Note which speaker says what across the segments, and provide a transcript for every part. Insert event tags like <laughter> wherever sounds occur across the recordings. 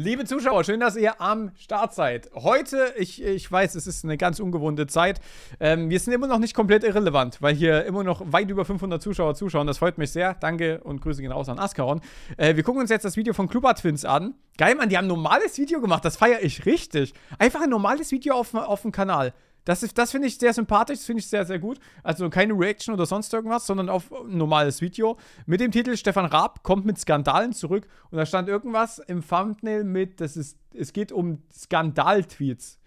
Speaker 1: Liebe Zuschauer, schön, dass ihr am Start seid. Heute, ich, ich weiß, es ist eine ganz ungewohnte Zeit. Ähm, wir sind immer noch nicht komplett irrelevant, weil hier immer noch weit über 500 Zuschauer zuschauen. Das freut mich sehr. Danke und Grüße gehen raus an Askaron. Äh, wir gucken uns jetzt das Video von Kluber Twins an. Geil, Mann, die haben ein normales Video gemacht. Das feiere ich richtig. Einfach ein normales Video auf, auf dem Kanal. Das, das finde ich sehr sympathisch, das finde ich sehr, sehr gut. Also keine Reaction oder sonst irgendwas, sondern auf ein normales Video. Mit dem Titel Stefan Raab kommt mit Skandalen zurück. Und da stand irgendwas im Thumbnail mit, das ist, es geht um Skandal-Tweets.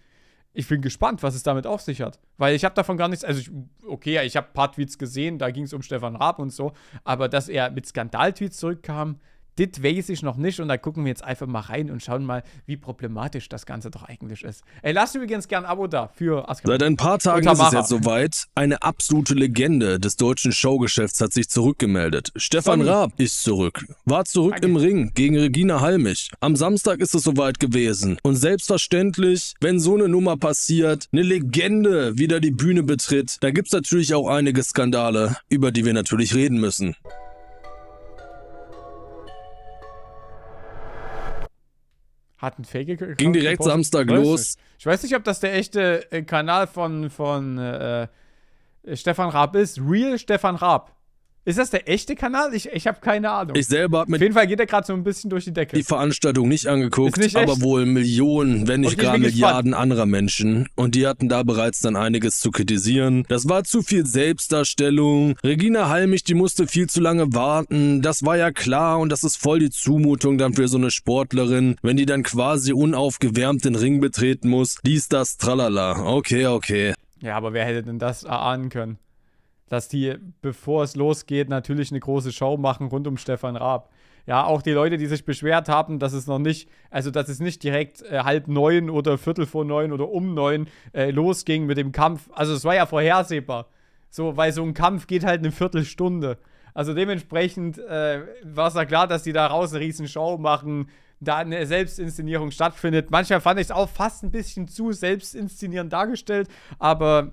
Speaker 1: Ich bin gespannt, was es damit auf sich hat. Weil ich habe davon gar nichts. Also, ich, okay, ich habe ein paar Tweets gesehen, da ging es um Stefan Raab und so. Aber dass er mit Skandal-Tweets zurückkam, Dit weiß ich noch nicht und da gucken wir jetzt einfach mal rein und schauen mal, wie problematisch das Ganze doch eigentlich ist. Ey, lasst übrigens gern ein Abo da für Asker.
Speaker 2: Seit ein paar Tagen ist es jetzt soweit. Eine absolute Legende des deutschen Showgeschäfts hat sich zurückgemeldet. Stefan Sorry. Raab ist zurück. War zurück Danke. im Ring gegen Regina Halmich. Am Samstag ist es soweit gewesen. Und selbstverständlich, wenn so eine Nummer passiert, eine Legende wieder die Bühne betritt, da gibt es natürlich auch einige Skandale, über die wir natürlich reden müssen.
Speaker 1: Hat ein Fake Account. Ging direkt gepostet. Samstag ich los. Ich weiß nicht, ob das der echte äh, Kanal von, von äh, äh, Stefan Raab ist. Real Stefan Raab. Ist das der echte Kanal? Ich, ich habe keine Ahnung. Ich selber habe mir. Auf jeden Fall geht er gerade so ein bisschen durch die Decke. Die
Speaker 2: Veranstaltung nicht angeguckt, nicht aber wohl Millionen, wenn nicht gar Milliarden spannend. anderer Menschen. Und die hatten da bereits dann einiges zu kritisieren. Das war zu viel Selbstdarstellung. Regina Halmich, die musste viel zu lange warten. Das war ja klar und das ist voll die Zumutung dann für so eine Sportlerin, wenn die dann quasi unaufgewärmt den Ring betreten muss. Dies, das, tralala. Okay, okay.
Speaker 1: Ja, aber wer hätte denn das erahnen können? dass die, bevor es losgeht, natürlich eine große Show machen rund um Stefan Raab. Ja, auch die Leute, die sich beschwert haben, dass es noch nicht, also dass es nicht direkt äh, halb neun oder viertel vor neun oder um neun äh, losging mit dem Kampf. Also es war ja vorhersehbar. So, weil so ein Kampf geht halt eine Viertelstunde. Also dementsprechend äh, war es ja klar, dass die da raus eine riesen Show machen, da eine Selbstinszenierung stattfindet. Manchmal fand ich es auch fast ein bisschen zu selbstinszenierend dargestellt, aber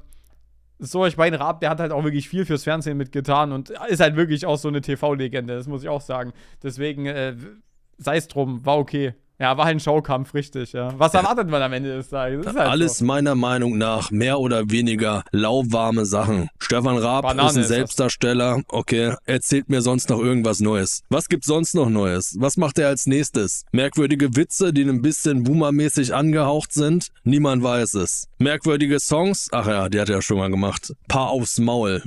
Speaker 1: so, ich meine, Raab, der hat halt auch wirklich viel fürs Fernsehen mitgetan und ist halt wirklich auch so eine TV-Legende, das muss ich auch sagen. Deswegen, äh, sei es drum, war okay. Ja, war halt ein Showkampf, richtig, ja. Was erwartet man am Ende des Tages? Halt Alles
Speaker 2: so. meiner Meinung nach mehr oder weniger lauwarme Sachen. Stefan Raab Banane ist ein Selbstdarsteller. Ist okay, erzählt mir sonst noch irgendwas Neues. Was gibt's sonst noch Neues? Was macht er als nächstes? Merkwürdige Witze, die ein bisschen boomermäßig angehaucht sind? Niemand weiß es. Merkwürdige Songs? Ach ja, die hat er ja schon mal gemacht. Paar aufs Maul.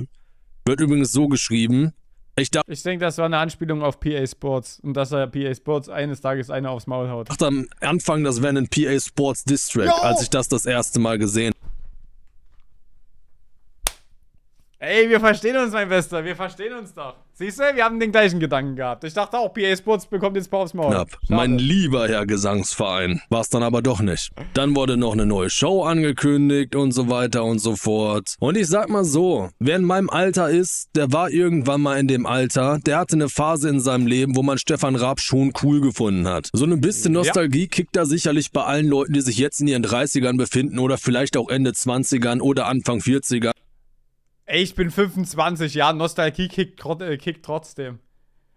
Speaker 2: Wird übrigens so geschrieben,
Speaker 1: ich, ich denke, das war eine Anspielung auf PA Sports und dass er PA Sports eines Tages eine aufs Maul haut. Ach,
Speaker 2: am Anfang, das wäre ein PA Sports Distrack, als ich das das erste Mal gesehen habe.
Speaker 1: Ey, wir verstehen uns, mein Bester. Wir verstehen uns doch. Siehst du, wir haben den gleichen Gedanken gehabt. Ich dachte auch, PA Sports bekommt jetzt ein aufs Maul. Knapp.
Speaker 2: Schade. Mein lieber Herr Gesangsverein. War es dann aber doch nicht. Dann wurde noch eine neue Show angekündigt und so weiter und so fort. Und ich sag mal so, wer in meinem Alter ist, der war irgendwann mal in dem Alter, der hatte eine Phase in seinem Leben, wo man Stefan Raab schon cool gefunden hat. So ein bisschen Nostalgie ja. kickt da sicherlich bei allen Leuten, die sich jetzt in ihren 30ern befinden oder vielleicht auch Ende 20ern oder Anfang 40ern.
Speaker 1: Ey, ich bin 25, ja, Nostalgie kickt, äh, kickt trotzdem.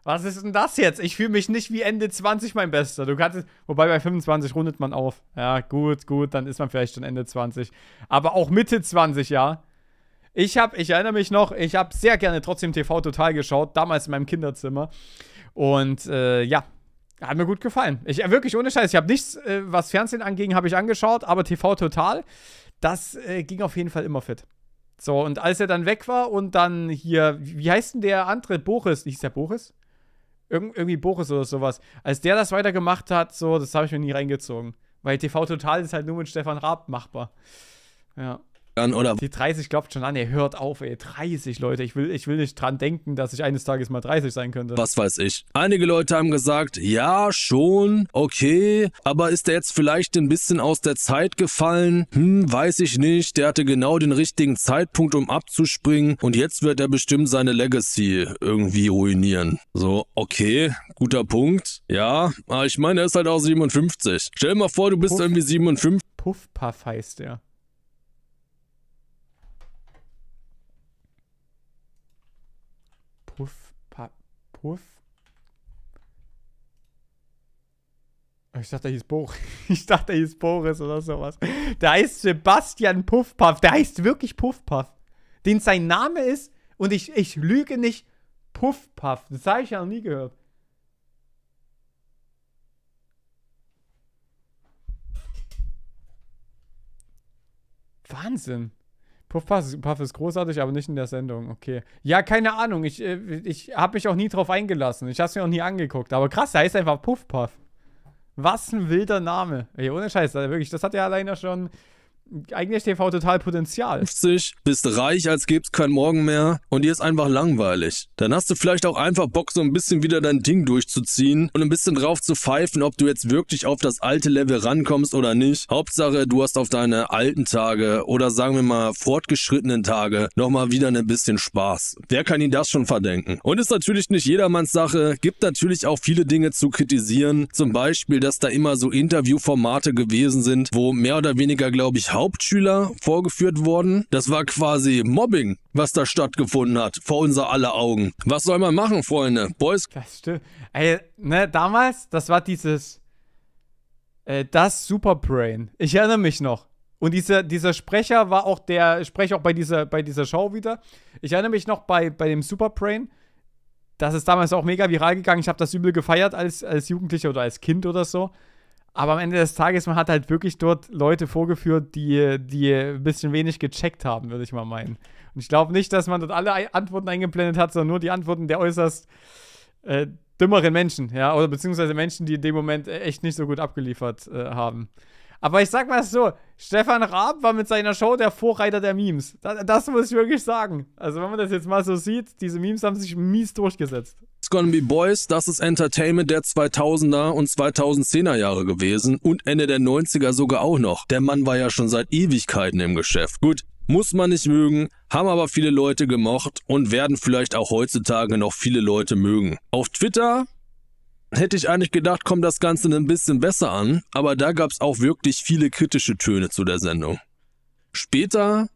Speaker 1: Was ist denn das jetzt? Ich fühle mich nicht wie Ende 20, mein Bester. Du kannst. Wobei bei 25 rundet man auf. Ja, gut, gut, dann ist man vielleicht schon Ende 20. Aber auch Mitte 20, ja. Ich habe, ich erinnere mich noch, ich habe sehr gerne trotzdem TV Total geschaut, damals in meinem Kinderzimmer. Und äh, ja, hat mir gut gefallen. Ich äh, wirklich ohne Scheiß, ich habe nichts, äh, was Fernsehen angeht, habe ich angeschaut, aber TV Total, das äh, ging auf jeden Fall immer fit. So, und als er dann weg war und dann hier, wie heißt denn der andere? Boris, hieß der Boris? Irg irgendwie Boris oder sowas. Als der das weitergemacht hat, so, das habe ich mir nie reingezogen. Weil TV Total ist halt nur mit Stefan Raab machbar. Ja an, oder? Die 30 klopft schon an, ihr hört auf, ey, 30 Leute. Ich will, ich will nicht dran denken, dass ich eines Tages mal 30 sein könnte. Was
Speaker 2: weiß ich. Einige Leute haben gesagt, ja, schon, okay, aber ist der jetzt vielleicht ein bisschen aus der Zeit gefallen? Hm, weiß ich nicht. Der hatte genau den richtigen Zeitpunkt, um abzuspringen und jetzt wird er bestimmt seine Legacy irgendwie ruinieren. So, okay, guter Punkt. Ja, aber ah, ich meine, er ist halt auch 57. Stell dir mal vor, du bist Puff, irgendwie 57.
Speaker 1: Puffpuff heißt er. Puff, pa, Puff. Oh, ich dachte, er hieß Boris. <laughs> Ich dachte, er hieß Boris oder sowas. Der heißt Sebastian Puffpuff. Der heißt wirklich Puffpuff. Den sein Name ist, und ich, ich lüge nicht, Puffpuff. Das habe ich ja noch nie gehört. Wahnsinn. Puff Puff ist großartig, aber nicht in der Sendung. Okay. Ja, keine Ahnung. Ich, äh, ich habe mich auch nie drauf eingelassen. Ich habe es mir auch nie angeguckt. Aber krass, der heißt einfach Puff Puff. Was ein wilder Name. Ey, ohne Scheiß, also wirklich. Das hat ja alleine schon eigentlich TV total Potenzial.
Speaker 2: 50, bist reich, als gäbe es keinen Morgen mehr und dir ist einfach langweilig. Dann hast du vielleicht auch einfach Bock, so ein bisschen wieder dein Ding durchzuziehen und ein bisschen drauf zu pfeifen, ob du jetzt wirklich auf das alte Level rankommst oder nicht. Hauptsache, du hast auf deine alten Tage oder sagen wir mal fortgeschrittenen Tage nochmal wieder ein bisschen Spaß. Wer kann ihnen das schon verdenken? Und ist natürlich nicht jedermanns Sache, gibt natürlich auch viele Dinge zu kritisieren. Zum Beispiel, dass da immer so Interviewformate gewesen sind, wo mehr oder weniger, glaube ich, Hauptschüler vorgeführt worden. Das war quasi Mobbing, was da stattgefunden hat, vor unser aller Augen. Was soll man
Speaker 1: machen, Freunde? Boys. Das stimmt. Ey, ne, damals, das war dieses. Äh, das Superbrain. Ich erinnere mich noch. Und diese, dieser Sprecher war auch der Sprecher auch bei dieser, bei dieser Show wieder. Ich erinnere mich noch bei, bei dem Superbrain. Das ist damals auch mega viral gegangen. Ich habe das übel gefeiert als, als Jugendlicher oder als Kind oder so. Aber am Ende des Tages, man hat halt wirklich dort Leute vorgeführt, die, die ein bisschen wenig gecheckt haben, würde ich mal meinen. Und ich glaube nicht, dass man dort alle Antworten eingeblendet hat, sondern nur die Antworten der äußerst äh, dümmeren Menschen, ja, oder beziehungsweise Menschen, die in dem Moment äh, echt nicht so gut abgeliefert äh, haben. Aber ich sag mal so, Stefan Raab war mit seiner Show der Vorreiter der Memes. Das, das, muss ich wirklich sagen. Also wenn man das jetzt mal so sieht, diese Memes haben sich mies durchgesetzt.
Speaker 2: It's gonna be Boys, das ist Entertainment der 2000er und 2010er Jahre gewesen und Ende der 90er sogar auch noch. Der Mann war ja schon seit Ewigkeiten im Geschäft. Gut, muss man nicht mögen, haben aber viele Leute gemocht und werden vielleicht auch heutzutage noch viele Leute mögen. Auf Twitter hätte ich eigentlich gedacht, kommt das Ganze ein bisschen besser an, aber da gab es auch wirklich viele kritische Töne zu der Sendung. Später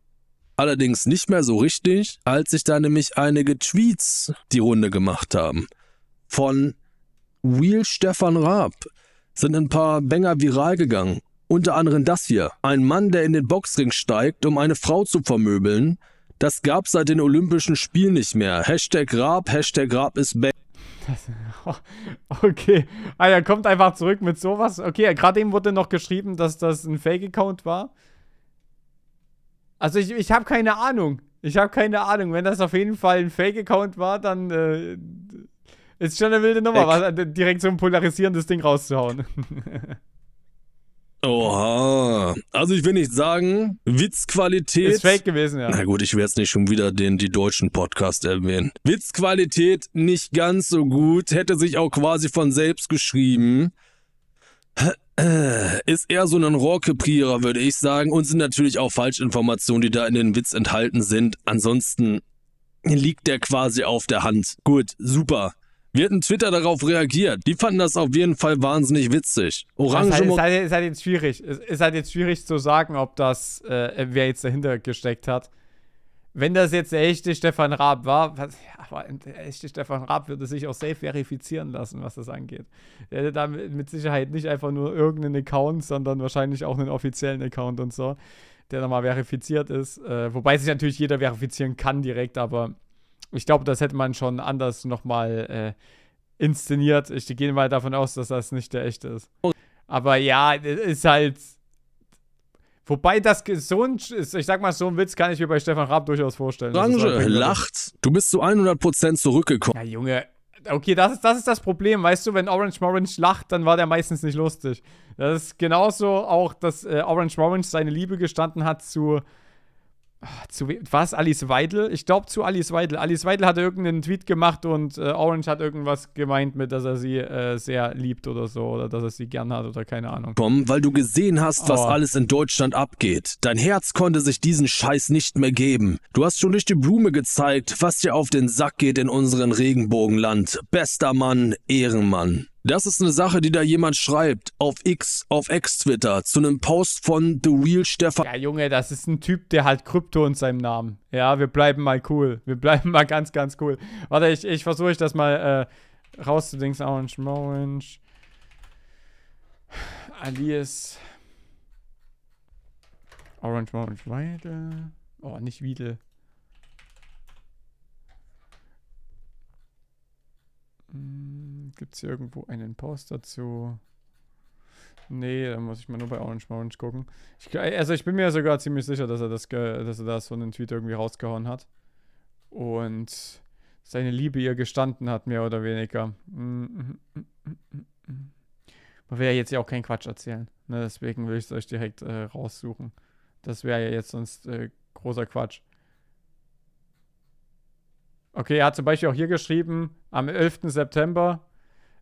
Speaker 2: allerdings nicht mehr so richtig, als sich da nämlich einige Tweets die Runde gemacht haben. Von Will Stefan Raab sind ein paar Bänger viral gegangen. Unter anderem das hier. Ein Mann, der in den Boxring steigt, um eine Frau zu vermöbeln. Das gab's seit den Olympischen Spielen nicht mehr. Hashtag Raab, Hashtag Raab ist back.
Speaker 1: <laughs> okay. Ah, er kommt einfach zurück mit sowas. Okay, gerade eben wurde noch geschrieben, dass das ein Fake-Account war. Also ich, ich habe keine Ahnung. Ich habe keine Ahnung. Wenn das auf jeden Fall ein Fake-Account war, dann äh, ist schon eine wilde Nummer, was, äh, direkt so ein polarisierendes Ding rauszuhauen. <laughs>
Speaker 2: Oha. Also ich will nicht sagen, Witzqualität. Ist fake gewesen, ja. Na gut, ich werde jetzt nicht schon wieder den die deutschen Podcast erwähnen. Witzqualität nicht ganz so gut, hätte sich auch quasi von selbst geschrieben. Ist eher so ein Rohrkrepierer, würde ich sagen. Und sind natürlich auch Falschinformationen, die da in den Witz enthalten sind. Ansonsten liegt der quasi auf der Hand. Gut, super. Wir hatten Twitter darauf reagiert. Die fanden das auf jeden Fall wahnsinnig witzig. Orange. Es ist, halt,
Speaker 1: ist, halt, jetzt schwierig. Es ist halt jetzt schwierig zu sagen, ob das, äh, wer jetzt dahinter gesteckt hat. Wenn das jetzt der echte Stefan Raab war, was, ja, aber der echte Stefan Raab würde sich auch safe verifizieren lassen, was das angeht. Der hätte da mit Sicherheit nicht einfach nur irgendeinen Account, sondern wahrscheinlich auch einen offiziellen Account und so, der nochmal verifiziert ist. Äh, wobei sich natürlich jeder verifizieren kann direkt, aber ich glaube, das hätte man schon anders nochmal äh, inszeniert. Ich gehe mal davon aus, dass das nicht der echte ist. Aber ja, es ist halt. Wobei das so ein, ich sag mal, so ein Witz kann ich mir bei Stefan Raab durchaus vorstellen. Lange lacht.
Speaker 2: Du bist zu 100% zurückgekommen. Ja,
Speaker 1: Junge. Okay, das ist, das ist das Problem. Weißt du, wenn Orange Morange lacht, dann war der meistens nicht lustig. Das ist genauso auch, dass äh, Orange Morange seine Liebe gestanden hat zu Ah, zu was? Alice Weidel? Ich glaube zu Alice Weidel. Alice Weidel hatte irgendeinen Tweet gemacht und äh, Orange hat irgendwas gemeint mit, dass er sie äh, sehr liebt oder so oder dass er sie gern hat oder keine Ahnung.
Speaker 2: Komm, weil du gesehen hast, was ah. alles in Deutschland abgeht. Dein Herz konnte sich diesen Scheiß nicht mehr geben. Du hast schon durch die Blume gezeigt, was dir auf den Sack geht in unserem Regenbogenland. Bester Mann, Ehrenmann. Das ist eine Sache, die da jemand schreibt auf
Speaker 1: X, auf X-Twitter zu einem Post von The Real Stefan. Ja, Junge, das ist ein Typ, der hat Krypto in seinem Namen. Ja, wir bleiben mal cool. Wir bleiben mal ganz, ganz cool. Warte, ich, ich versuche ich das mal äh, rauszudingsen. Orange, Orange. Alias. Orange, Orange, Weidel. Oh, nicht Wiedel. Hm, Gibt es hier irgendwo einen Post dazu? Nee, da muss ich mal nur bei Orange Orange gucken. Ich, äh, also ich bin mir sogar ziemlich sicher, dass er das, dass er das von einem Tweet irgendwie rausgehauen hat. Und seine Liebe ihr gestanden hat, mehr oder weniger. Hm, hm, Man will ja jetzt ja auch keinen Quatsch erzählen. Ne? Deswegen will ich es euch direkt äh, raussuchen. Das wäre ja jetzt sonst äh, großer Quatsch. Okay, er hat zum Beispiel auch hier geschrieben, am 11. September,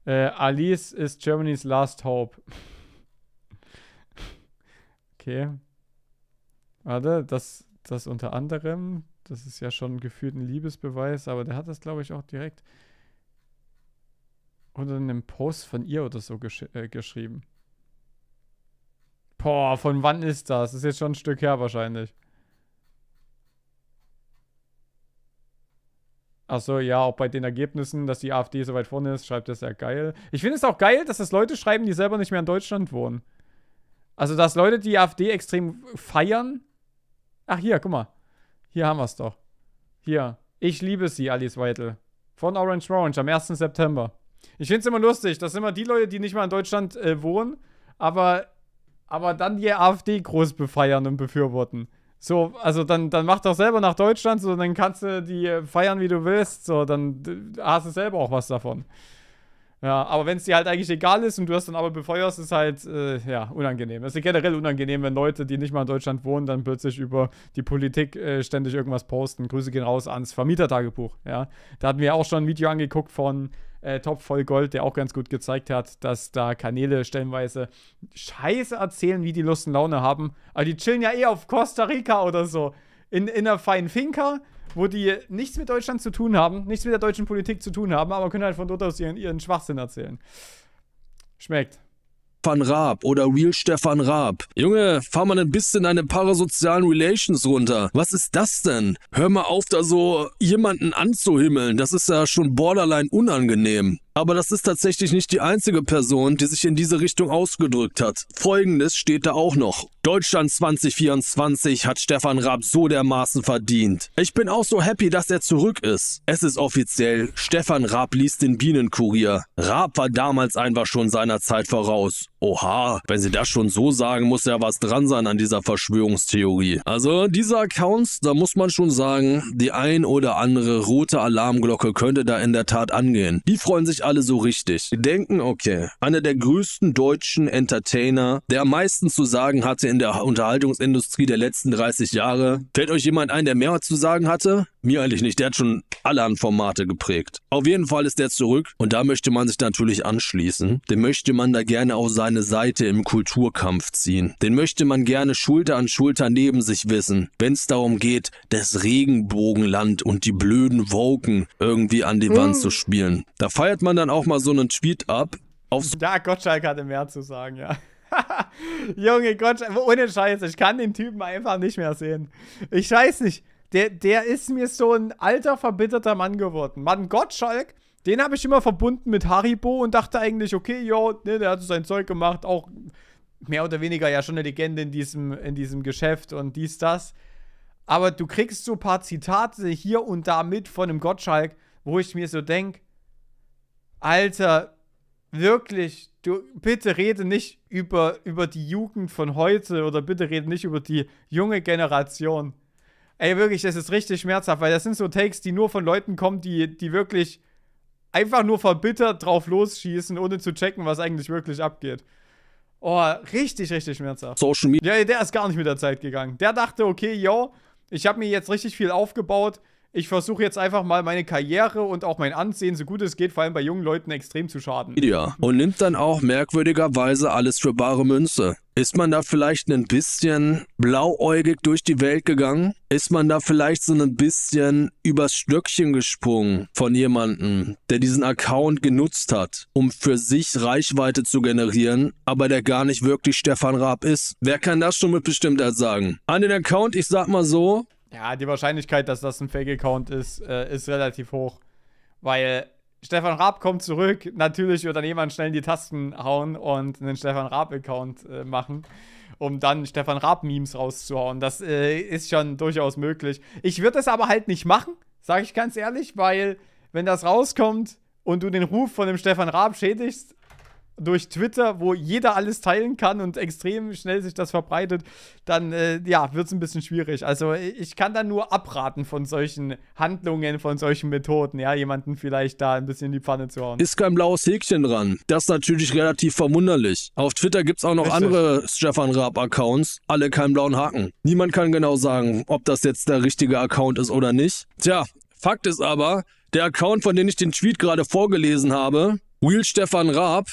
Speaker 1: äh, Alice is Germany's last hope. <laughs> okay. Warte, das, das unter anderem, das ist ja schon gefühlt ein Liebesbeweis, aber der hat das, glaube ich, auch direkt unter einem Post von ihr oder so gesch äh, geschrieben. Boah, von wann ist das? Das ist jetzt schon ein Stück her wahrscheinlich. Achso, ja, auch bei den Ergebnissen, dass die AfD so weit vorne ist, schreibt das ja geil. Ich finde es auch geil, dass das Leute schreiben, die selber nicht mehr in Deutschland wohnen. Also, dass Leute die AfD extrem feiern. Ach, hier, guck mal. Hier haben wir es doch. Hier. Ich liebe sie, Alice Weidel. Von Orange Orange am 1. September. Ich finde es immer lustig. Das sind immer die Leute, die nicht mal in Deutschland äh, wohnen, aber, aber dann die AfD groß befeiern und befürworten. So, also dann, dann mach doch selber nach Deutschland, so, dann kannst du die äh, feiern, wie du willst, so, dann hast du selber auch was davon. Ja, aber wenn es dir halt eigentlich egal ist und du das dann aber befeuerst, ist halt, äh, ja, unangenehm. Es ist generell unangenehm, wenn Leute, die nicht mal in Deutschland wohnen, dann plötzlich über die Politik äh, ständig irgendwas posten. Grüße gehen raus ans Vermietertagebuch, ja. Da hatten wir auch schon ein Video angeguckt von, äh, Top voll Gold, der auch ganz gut gezeigt hat, dass da Kanäle stellenweise Scheiße erzählen, wie die Lust und Laune haben. Aber die chillen ja eh auf Costa Rica oder so. In, in einer feinen Finca, wo die nichts mit Deutschland zu tun haben, nichts mit der deutschen Politik zu tun haben, aber können halt von dort aus ihren, ihren Schwachsinn erzählen. Schmeckt. Stefan Raab
Speaker 2: oder Real Stefan Raab. Junge, fahr mal ein bisschen deine parasozialen Relations runter. Was ist das denn? Hör mal auf, da so jemanden anzuhimmeln. Das ist ja schon borderline unangenehm. Aber das ist tatsächlich nicht die einzige Person, die sich in diese Richtung ausgedrückt hat. Folgendes steht da auch noch. Deutschland 2024 hat Stefan Raab so dermaßen verdient. Ich bin auch so happy, dass er zurück ist. Es ist offiziell, Stefan Raab liest den Bienenkurier. Raab war damals einfach schon seiner Zeit voraus. Oha, wenn sie das schon so sagen, muss ja was dran sein an dieser Verschwörungstheorie. Also diese Accounts, da muss man schon sagen, die ein oder andere rote Alarmglocke könnte da in der Tat angehen. Die freuen sich alle so richtig. Die denken, okay, einer der größten deutschen Entertainer, der am meisten zu sagen hatte in der Unterhaltungsindustrie der letzten 30 Jahre. Fällt euch jemand ein, der mehr zu sagen hatte? Mir eigentlich nicht, der hat schon alle an Formate geprägt. Auf jeden Fall ist der zurück und da möchte man sich natürlich anschließen. Den möchte man da gerne auf seine Seite im Kulturkampf ziehen. Den möchte man gerne Schulter an Schulter neben sich wissen, wenn es darum geht, das Regenbogenland und die blöden Woken irgendwie an die mhm. Wand hm. zu spielen. Da feiert man dann auch mal so einen Tweet ab. Aufs
Speaker 1: da Gottschalk hatte mehr zu sagen, ja. <laughs> Junge Gottschalk, ohne Scheiß, ich kann den Typen einfach nicht mehr sehen. Ich weiß nicht der, der ist mir so ein alter, verbitterter Mann geworden. Mann Gottschalk, den habe ich immer verbunden mit Haribo und dachte eigentlich, okay, ja, ne, der hat so sein Zeug gemacht, auch mehr oder weniger ja schon eine Legende in diesem, in diesem Geschäft und dies, das. Aber du kriegst so ein paar Zitate hier und da mit von einem Gottschalk, wo ich mir so denke, Alter, wirklich, du bitte rede nicht über, über die Jugend von heute oder bitte rede nicht über die junge Generation. Ey, wirklich, das ist richtig schmerzhaft, weil das sind so Takes, die nur von Leuten kommen, die, die wirklich einfach nur verbittert drauf losschießen, ohne zu checken, was eigentlich wirklich abgeht. Oh, richtig, richtig schmerzhaft. Social Media. Ja, der ist gar nicht mit der Zeit gegangen. Der dachte, okay, yo, ich habe mir jetzt richtig viel aufgebaut. Ich versuche jetzt einfach mal meine Karriere und auch mein Ansehen, so gut es geht, vor allem bei jungen Leuten extrem zu schaden.
Speaker 2: Ja, und nimmt dann auch merkwürdigerweise alles für bare Münze. Ist man da vielleicht ein bisschen blauäugig durch die Welt gegangen? Ist man da vielleicht so ein bisschen übers Stöckchen gesprungen von jemandem, der diesen Account genutzt hat, um für sich Reichweite zu generieren, aber der gar nicht wirklich Stefan Raab ist? Wer kann das schon mit Bestimmtheit sagen?
Speaker 1: An den Account, ich sag mal so. Ja, die Wahrscheinlichkeit, dass das ein Fake-Account ist, äh, ist relativ hoch. Weil Stefan Raab kommt zurück. Natürlich wird dann jemand schnell in die Tasten hauen und einen Stefan Raab-Account äh, machen, um dann Stefan Raab-Memes rauszuhauen. Das äh, ist schon durchaus möglich. Ich würde das aber halt nicht machen, sage ich ganz ehrlich, weil wenn das rauskommt und du den Ruf von dem Stefan Raab schädigst, durch Twitter, wo jeder alles teilen kann und extrem schnell sich das verbreitet, dann äh, ja, wird es ein bisschen schwierig. Also ich kann da nur abraten von solchen Handlungen, von solchen Methoden, ja, jemanden vielleicht da ein bisschen in die Pfanne zu hauen.
Speaker 2: Ist kein blaues Häkchen dran. Das ist natürlich relativ verwunderlich. Auf Twitter gibt es auch noch Richtig. andere Stefan Raab-Accounts, alle keinen blauen Haken. Niemand kann genau sagen, ob das jetzt der richtige Account ist oder nicht. Tja, Fakt ist aber, der Account, von dem ich den Tweet gerade vorgelesen habe, Will Stefan Raab,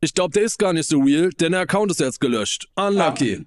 Speaker 2: ich glaube, der ist gar nicht so real, denn der Account ist jetzt gelöscht. Unlucky.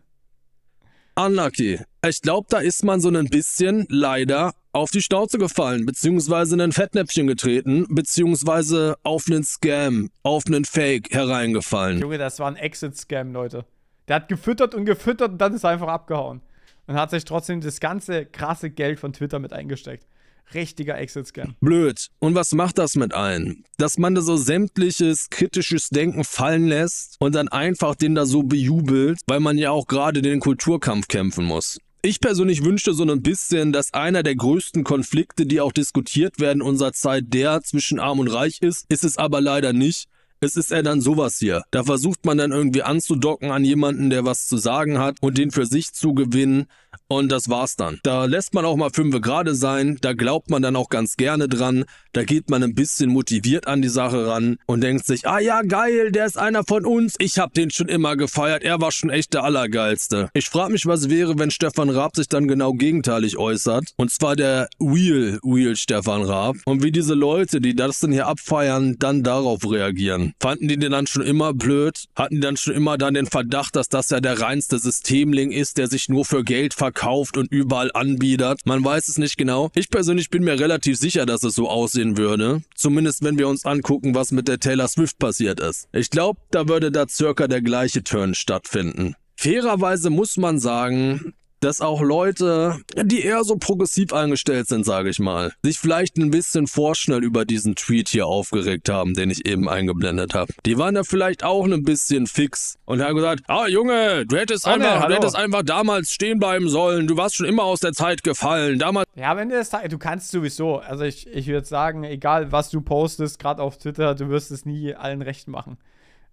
Speaker 2: Ah. Unlucky. Ich glaube, da ist man so ein bisschen leider auf die Schnauze gefallen, beziehungsweise in ein Fettnäpfchen getreten, beziehungsweise auf einen Scam, auf einen Fake hereingefallen.
Speaker 1: Junge, das war ein Exit-Scam, Leute. Der hat gefüttert und gefüttert und dann ist er einfach abgehauen. Und hat sich trotzdem das ganze krasse Geld von Twitter mit eingesteckt. Richtiger Exit-Scam.
Speaker 2: Blöd. Und was macht das mit allen? Dass man da so sämtliches kritisches Denken fallen lässt und dann einfach den da so bejubelt, weil man ja auch gerade den Kulturkampf kämpfen muss. Ich persönlich wünschte so ein bisschen, dass einer der größten Konflikte, die auch diskutiert werden unserer Zeit, der zwischen Arm und Reich ist, ist es aber leider nicht. Es ist eher dann sowas hier. Da versucht man dann irgendwie anzudocken an jemanden, der was zu sagen hat und den für sich zu gewinnen. Und das war's dann. Da lässt man auch mal fünfe gerade sein, da glaubt man dann auch ganz gerne dran, da geht man ein bisschen motiviert an die Sache ran und denkt sich, ah ja, geil, der ist einer von uns, ich hab den schon immer gefeiert, er war schon echt der Allergeilste. Ich frag mich, was wäre, wenn Stefan Raab sich dann genau gegenteilig äußert, und zwar der real, real Stefan Raab, und wie diese Leute, die das denn hier abfeiern, dann darauf reagieren. Fanden die den dann schon immer blöd? Hatten die dann schon immer dann den Verdacht, dass das ja der reinste Systemling ist, der sich nur für Geld verkauft und überall anbietet. Man weiß es nicht genau. Ich persönlich bin mir relativ sicher, dass es so aussehen würde. Zumindest wenn wir uns angucken, was mit der Taylor Swift passiert ist. Ich glaube, da würde da circa der gleiche Turn stattfinden. Fairerweise muss man sagen, dass auch Leute, die eher so progressiv eingestellt sind, sage ich mal, sich vielleicht ein bisschen vorschnell über diesen Tweet hier aufgeregt haben, den ich eben eingeblendet habe. Die waren da vielleicht auch ein bisschen fix und haben gesagt, ah Junge, du hättest, oh, einfach, du hättest einfach damals stehen bleiben sollen, du warst schon immer aus der Zeit gefallen,
Speaker 1: damals... Ja, am Ende des Tages, du kannst sowieso, also ich, ich würde sagen, egal was du postest, gerade auf Twitter, du wirst es nie allen recht machen.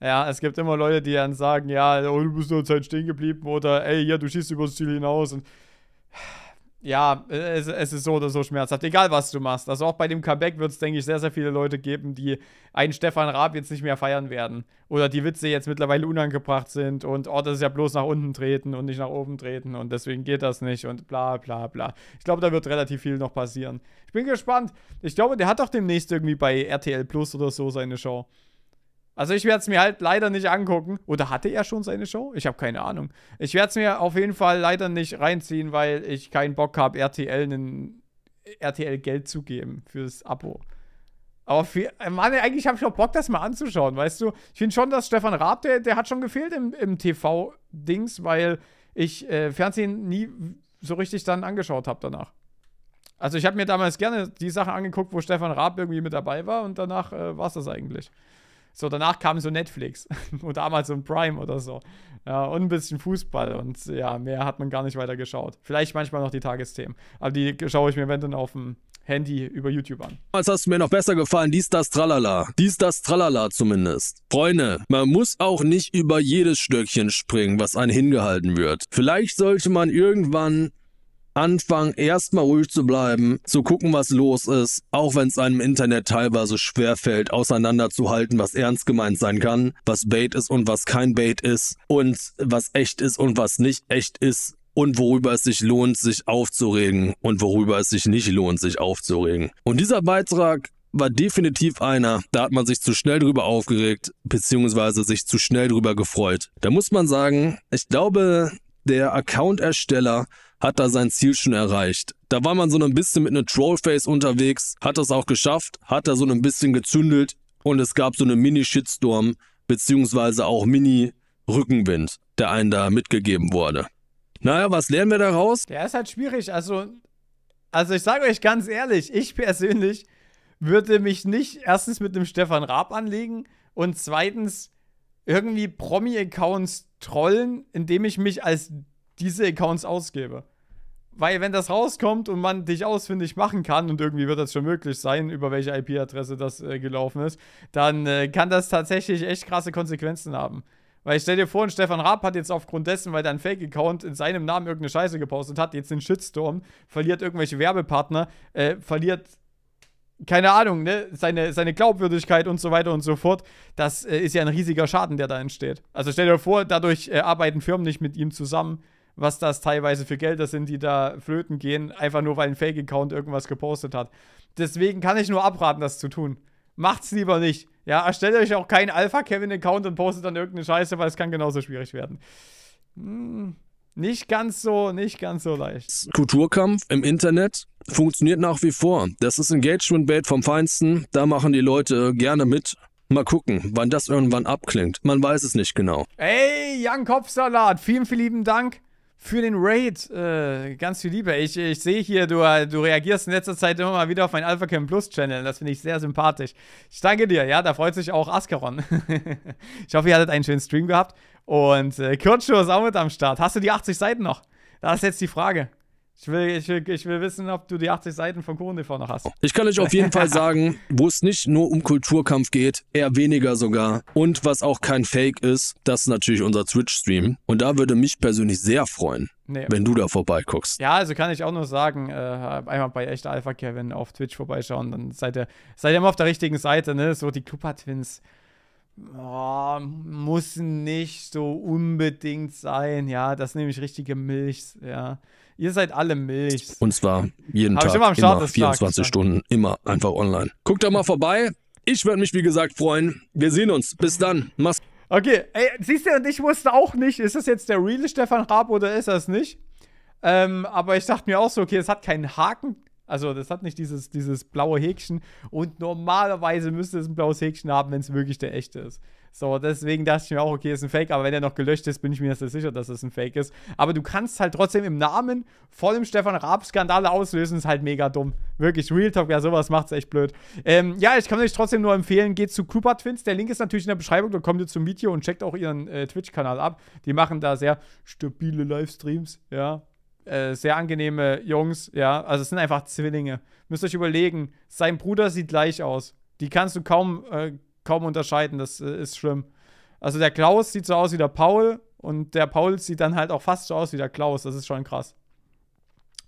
Speaker 1: Ja, es gibt immer Leute, die dann sagen, ja, oh, du bist nur Zeit stehen geblieben oder ey, ja, du schießt über das Ziel hinaus und ja, es, es, ist so oder so schmerzhaft, egal was du machst. Also auch bei dem Comeback wird es, denke ich, sehr, sehr viele Leute geben, die einen Stefan Raab jetzt nicht mehr feiern werden. Oder die Witze jetzt mittlerweile unangebracht sind und oh, das ist ja bloß nach unten treten und nicht nach oben treten und deswegen geht das nicht und bla bla bla. Ich glaube, da wird relativ viel noch passieren. Ich bin gespannt. Ich glaube, der hat doch demnächst irgendwie bei RTL Plus oder so seine Show. Also ich werde es mir halt leider nicht angucken. Oder hatte er schon seine Show? Ich habe keine Ahnung. Ich werde es mir auf jeden Fall leider nicht reinziehen, weil ich keinen Bock habe, RTL einen RTL Geld zu geben fürs Abo. Aber für, äh, Mann, eigentlich habe ich auch Bock, das mal anzuschauen, weißt du? Ich finde schon, dass Stefan Raab, der, der hat schon gefehlt im, im TV-Dings, weil ich äh, Fernsehen nie so richtig dann angeschaut habe danach. Also ich habe mir damals gerne die Sachen angeguckt, wo Stefan Raab irgendwie mit dabei war und danach äh, war es das eigentlich. So, danach kam so Netflix und <laughs> Amazon Prime oder so. Ja, und ein bisschen Fußball und ja, mehr hat man gar nicht weiter geschaut. Vielleicht manchmal noch die Tagesthemen. Aber die schaue ich mir, wenn dann, auf dem Handy über YouTube an.
Speaker 2: Damals hast du mir noch besser gefallen, dies, das, tralala. Dies, das, tralala zumindest. Freunde, man muss auch nicht über jedes Stöckchen springen, was einen hingehalten wird. Vielleicht sollte man irgendwann anfangen, erstmal ruhig zu bleiben, zu gucken, was los ist, auch wenn es einem Internet teilweise schwerfällt, auseinanderzuhalten, was ernst gemeint sein kann, was Bait ist und was kein Bait ist und was echt ist und was nicht echt ist und worüber es sich lohnt, sich aufzuregen und worüber es sich nicht lohnt, sich aufzuregen. Und dieser Beitrag war definitiv einer, da hat man sich zu schnell drüber aufgeregt, beziehungsweise sich zu schnell drüber gefreut. Da muss man sagen, ich glaube, der Account-Ersteller hat er sein Ziel schon erreicht. Da war man so ein bisschen mit einer Trollface unterwegs, hat das auch geschafft, hat da so ein bisschen gezündelt und es gab so einen Mini-Shitstorm, beziehungsweise auch Mini-Rückenwind, der einen da mitgegeben wurde. Naja, was lernen wir daraus?
Speaker 1: Ja, ist halt schwierig. Also, also ich sage euch ganz ehrlich, ich persönlich würde mich nicht erstens mit dem Stefan Raab anlegen und zweitens irgendwie Promi-Accounts trollen, indem ich mich als diese Accounts ausgebe. Weil wenn das rauskommt und man dich ausfindig machen kann, und irgendwie wird das schon möglich sein, über welche IP-Adresse das äh, gelaufen ist, dann äh, kann das tatsächlich echt krasse Konsequenzen haben. Weil ich stell dir vor, Stefan Raab hat jetzt aufgrund dessen, weil er einen Fake-Account in seinem Namen irgendeine Scheiße gepostet hat, jetzt den Shitstorm, verliert irgendwelche Werbepartner, äh, verliert, keine Ahnung, ne, seine, seine Glaubwürdigkeit und so weiter und so fort. Das äh, ist ja ein riesiger Schaden, der da entsteht. Also stell dir vor, dadurch äh, arbeiten Firmen nicht mit ihm zusammen was das teilweise für Gelder sind, die da flöten gehen, einfach nur weil ein Fake-Account irgendwas gepostet hat. Deswegen kann ich nur abraten, das zu tun. Macht's lieber nicht. Ja, erstellt euch auch keinen Alpha-Kevin-Account und postet dann irgendeine Scheiße, weil es kann genauso schwierig werden. Hm. Nicht ganz so, nicht ganz so leicht.
Speaker 2: Kulturkampf im Internet funktioniert nach wie vor. Das ist Engagement-Bait vom Feinsten. Da machen die Leute gerne mit. Mal gucken, wann das irgendwann abklingt. Man weiß es nicht genau.
Speaker 1: Ey, Young Kopfsalat, vielen, vielen lieben Dank für den Raid. Äh, ganz viel Liebe. Ich, ich sehe hier, du, du reagierst in letzter Zeit immer mal wieder auf meinen Alpha Cam Plus Channel. Das finde ich sehr sympathisch. Ich danke dir. Ja, da freut sich auch Ascaron. <laughs> ich hoffe, ihr hattet einen schönen Stream gehabt. Und äh, Kurcho ist auch mit am Start. Hast du die 80 Seiten noch? Das ist jetzt die Frage. Ich will, ich, will, ich will wissen, ob du die 80 Seiten von KronTV noch hast. Ich kann euch auf jeden Fall
Speaker 2: sagen, wo es nicht nur um Kulturkampf geht, eher weniger sogar. Und was auch kein Fake ist, das ist natürlich unser Twitch-Stream. Und da würde mich persönlich sehr freuen, Nee. wenn du da vorbeiguckst.
Speaker 1: Ja, also kann ich auch nur sagen, äh, einmal bei echter Alpha Kevin auf Twitch vorbeischauen, dann seid ihr, seid ihr immer auf der richtigen Seite, ne? So die Clupper Twins oh, muss nicht so unbedingt sein, ja, das nehme ich richtige Milch, ja. Ihr seid alle Milch.
Speaker 2: Und zwar jeden Tag, immer, immer 24 Tag. Stunden, immer einfach online.
Speaker 1: Guckt da mal vorbei.
Speaker 2: Ich würde mich, wie gesagt, freuen. Wir sehen uns. Bis dann. Mach's. Okay,
Speaker 1: ey, siehst du, und ich wusste auch nicht, ist das jetzt der reale Stefan Raab oder ist das nicht? Ähm, aber ich dachte mir auch so, okay, es hat keinen Haken. Also, das hat nicht dieses, dieses blaue Häkchen. Und normalerweise müsste es ein blaues Häkchen haben, wenn es wirklich der echte ist. So, deswegen dachte ich mir auch, okay, ist ein Fake, aber wenn er noch gelöscht ist, bin ich mir sehr sicher, dass es das ein Fake ist. Aber du kannst halt trotzdem im Namen vor dem Stefan Raab-Skandal auslösen, ist halt mega dumm. Wirklich, Real Talk, ja, sowas macht, macht's echt blöd. Ähm, ja, ich kann euch trotzdem nur empfehlen, geht zu Cooper Twins. Der Link ist natürlich in der Beschreibung, dann kommt ihr zum Video und checkt auch ihren äh, Twitch-Kanal ab. Die machen da sehr stabile Livestreams, ja. Äh, sehr angenehme Jungs, ja. Also es sind einfach Zwillinge. Müsst euch überlegen, sein Bruder sieht gleich aus. Die kannst du kaum. Äh, kaum unterscheiden, das äh, ist schlimm. Also der Klaus sieht so aus wie der Paul und der Paul sieht dann halt auch fast so aus wie der Klaus. Das ist schon krass.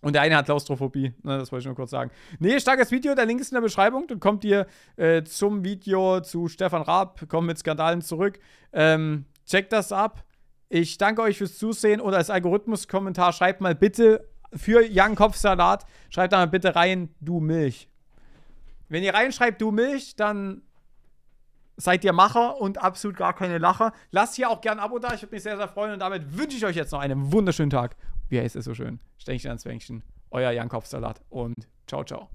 Speaker 1: Und der eine hat Klaustrophobie. Ne, das wollte ich nur kurz sagen. Nee, starkes Video. Der Link ist in der Beschreibung. Dann kommt ihr äh, zum Video zu Stefan Raab. Kommen mit Skandalen zurück. Ähm, checkt das ab. Ich danke euch fürs Zusehen. Und als Algorithmus-Kommentar schreibt mal bitte für Young Kopfsalat, schreibt da mal bitte rein, du Milch. Wenn ihr reinschreibt, du Milch, dann seid ihr Macher und absolut gar keine Lacher. Lasst hier auch gern ein Abo da. Ich würde mich sehr, sehr freuen. Und damit wünsche ich euch jetzt noch einen wunderschönen Tag. Wie heißt es so schön? Stänkchen ans Wänkchen. Euer Jan Kopfsalat und ciao, ciao.